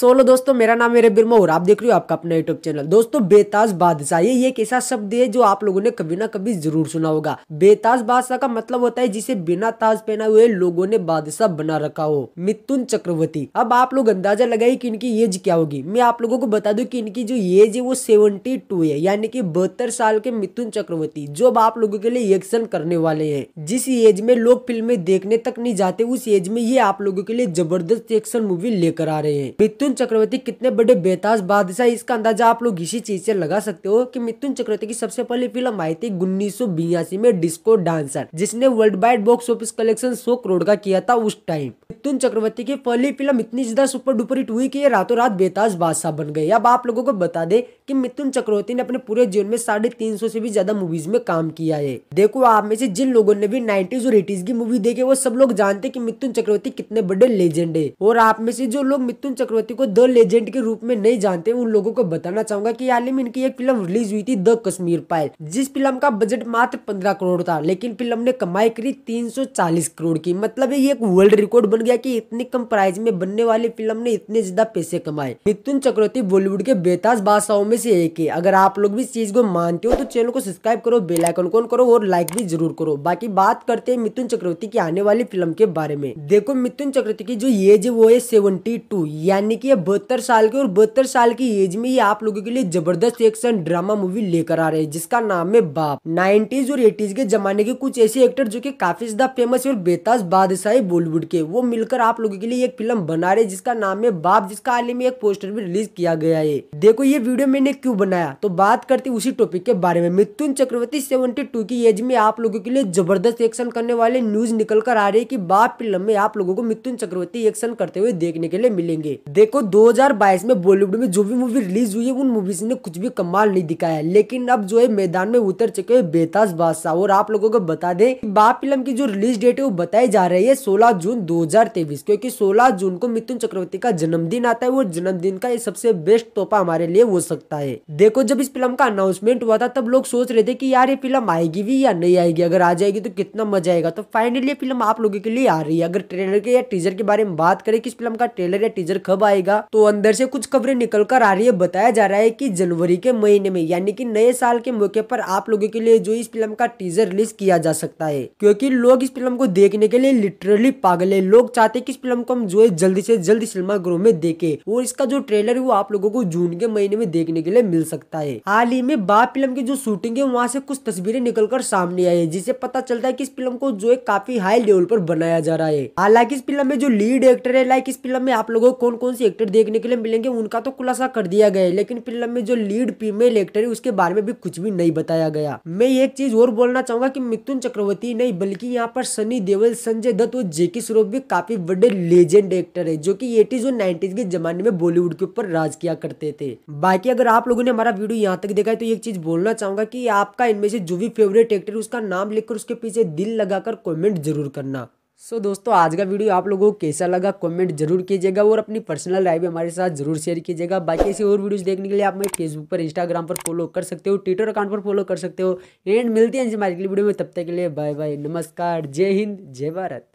solo दोस्तों मेरा नाम मेरे बिरमा और आप देख रहे हो आपका अपना यूट्यूब चैनल दोस्तों बेताज बादशाह ये एक ऐसा शब्द है जो आप लोगों ने कभी ना कभी जरूर सुना होगा बेताज बादशाह का मतलब होता है जिसे बिना ताज पहना हुए लोगों ने बादशाह बना रखा हो मिथुन चक्रवर्ती अब आप लोग अंदाजा लगाई की इनकी एज क्या होगी मैं आप लोगों को बता दू की इनकी जो एज है वो सेवेंटी टू है यानी कि बहत्तर साल के मिथुन चक्रवर्ती जो अब आप लोगों के लिए एक्शन करने वाले है जिस एज में लोग फिल्म देखने तक नहीं जाते उस एज में ये आप लोगों के लिए जबरदस्त एक्शन मूवी लेकर आ रहे हैं मिथुन चक्रवर्ती कितने बड़े बेताज बादशाह इसका अंदाजा आप लोग इसी चीज से लगा सकते हो कि मिथुन चक्रवर्ती की सबसे पहली फिल्म आई थी उन्नीस में डिस्को डांसर जिसने world wide box office collection सौ करोड़ का किया था उस टाइम मिथुन चक्रवर्ती की पहली फिल्म इतनी ज़्यादा सुपर डुपर हिट हुई कि ये रातों रात बेताज बादशाह बन गए अब आप लोगों को बता दे कि मिथुन चक्रवर्ती ने अपने पूरे जीवन में साढ़े तीन सौ से भी ज्यादा मूवीज में काम किया है देखो आप में से जिन लोगों ने भी नाइन्टीज और एटीज की मूवी देखी वो सब लोग जानते कि मिथुन चक्रवर्ती कितने बड़े लेजेंड है और आप में से जो लोग मिथुन चक्रवर्ती को द लेजेंड के रूप में नहीं जानते उन लोगों को बताना चाहूंगा की हाल ही में इनकी एक फिल्म रिलीज हुई थी द कश्मीर पायल जिस फिल्म का बजट मात्र पंद्रह करोड़ था लेकिन फिल्म ने कमाई करी तीन करोड़ की मतलब ये एक वर्ल्ड रिकॉर्ड बन गया इंडिया की इतनी कम प्राइस में बनने वाली फिल्म ने इतने ज्यादा पैसे कमाए मिथुन चक्रवर्ती बॉलीवुड के बेताज बादशाहों में से एक है अगर आप लोग भी इस चीज को मानते हो तो चैनल को सब्सक्राइब करो बेलाइकन कौन करो और लाइक भी जरूर करो बाकी बात करते हैं मिथुन चक्रवर्ती की आने वाली फिल्म के बारे में देखो मिथुन चक्रवर्ती की जो एज है वो है सेवेंटी टू यानी की बहत्तर साल की और बहत्तर साल की एज में ये आप लोगों के लिए जबरदस्त एक्शन ड्रामा मूवी लेकर आ रहे हैं जिसका नाम है बाप नाइन्टीज और एटीज के जमाने के कुछ ऐसे एक्टर जो की काफी ज्यादा फेमस और बेताज बादशाह बॉलीवुड के वो मिल मिलकर आप लोगों के लिए एक फिल्म बना रहे जिसका नाम है बाप जिसका हाल ही में एक पोस्टर भी रिलीज किया गया है देखो ये वीडियो मैंने क्यों बनाया तो बात करते उसी टॉपिक के बारे में मिथुन चक्रवर्ती सेवेंटी टू की एज में आप लोगों के लिए जबरदस्त एक्शन करने वाले न्यूज निकल कर आ रही है की बाप फिल्म में आप लोगों को मिथुन चक्रवर्ती एक्शन करते हुए देखने के लिए मिलेंगे देखो दो में बॉलीवुड में जो भी मूवी रिलीज हुई है उन मूवीज ने कुछ भी कमाल नहीं दिखाया लेकिन अब जो है मैदान में उतर चुके हैं बेताज बादशाह और आप लोगों को बता दें बाप फिल्म की जो रिलीज डेट है वो बताई जा रही है सोलह जून दो हजार 2023 क्योंकि 16 जून को मिथुन चक्रवर्ती का जन्मदिन आता है वो जन्मदिन का ये सबसे बेस्ट तोहफा हमारे लिए हो सकता है देखो जब इस फिल्म का अनाउंसमेंट हुआ था तब लोग सोच रहे थे कि यार ये फिल्म आएगी भी या नहीं आएगी अगर आ जाएगी तो कितना मजा आएगा तो फाइनली फिल्म आप लोगों के लिए आ रही है अगर ट्रेलर के या टीजर के बारे में बात करें कि इस फिल्म का ट्रेलर या टीजर कब आएगा तो अंदर से कुछ खबरें निकल कर आ रही है बताया जा रहा है की जनवरी के महीने में यानी की नए साल के मौके पर आप लोगों के लिए जो इस फिल्म का टीजर रिलीज किया जा सकता है क्योंकि लोग इस फिल्म को देखने के लिए लिटरली पागल है लोग चाहते हैं कि इस फिल्म को हम जो है जल्दी से जल्दी ग्रो में देखे और इसका जो ट्रेलर है वो आप लोगों को जून के महीने में देखने के लिए मिल सकता है हाल ही में बाप फिल्म की जो शूटिंग है वहाँ से कुछ तस्वीरें निकलकर सामने आई है जिसे पता चलता है की इस फिल्म को जो है काफी हाई लेवल पर बनाया जा रहा है हालांकि इस फिल्म में जो लीड एक्टर है लाइक इस फिल्म में आप लोगों को कौन कौन से एक्टर देखने के लिए मिलेंगे उनका तो खुलासा कर दिया गया है लेकिन फिल्म में जो लीड फीमेल एक्टर है उसके बारे में भी कुछ भी नहीं बताया गया मैं एक चीज और बोलना चाहूंगा की मिथुन चक्रवर्ती नहीं बल्कि यहाँ पर सनी देवल संजय दत्त और जेकी स्वरूप भी काफी काफ़ी बड़े लेजेंड एक्टर है जो कि एटीज और नाइन्टीज के जमाने में बॉलीवुड के ऊपर राज किया करते थे बाकी अगर आप लोगों ने हमारा वीडियो यहाँ तक देखा है तो एक चीज बोलना चाहूंगा कि आपका इनमें से जो भी फेवरेट एक्टर है उसका नाम लिखकर उसके पीछे दिल लगाकर कॉमेंट जरूर करना सो so, दोस्तों आज का वीडियो आप लोगों को कैसा लगा कमेंट जरूर कीजिएगा और अपनी पर्सनल राय भी हमारे साथ जरूर शेयर कीजिएगा बाकी ऐसी और वीडियोस देखने के लिए आप मेरे फेसबुक पर इंस्टाग्राम पर फॉलो कर सकते हो ट्विटर अकाउंट पर फॉलो कर सकते हो एंड मिलते हैं जी हमारे अगली वीडियो में तब तक के लिए बाय बाय नमस्कार जय हिंद जय भारत